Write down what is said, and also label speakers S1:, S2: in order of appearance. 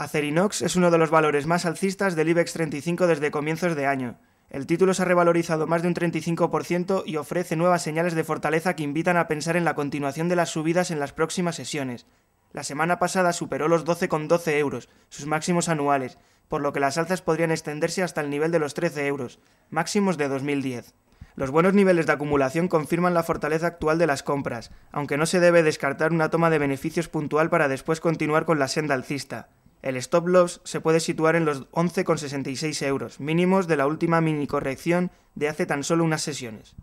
S1: Acerinox es uno de los valores más alcistas del IBEX 35 desde comienzos de año. El título se ha revalorizado más de un 35% y ofrece nuevas señales de fortaleza que invitan a pensar en la continuación de las subidas en las próximas sesiones. La semana pasada superó los 12,12 euros, sus máximos anuales, por lo que las alzas podrían extenderse hasta el nivel de los 13 euros, máximos de 2010. Los buenos niveles de acumulación confirman la fortaleza actual de las compras, aunque no se debe descartar una toma de beneficios puntual para después continuar con la senda alcista. El stop loss se puede situar en los 11,66 euros, mínimos de la última mini corrección de hace tan solo unas sesiones.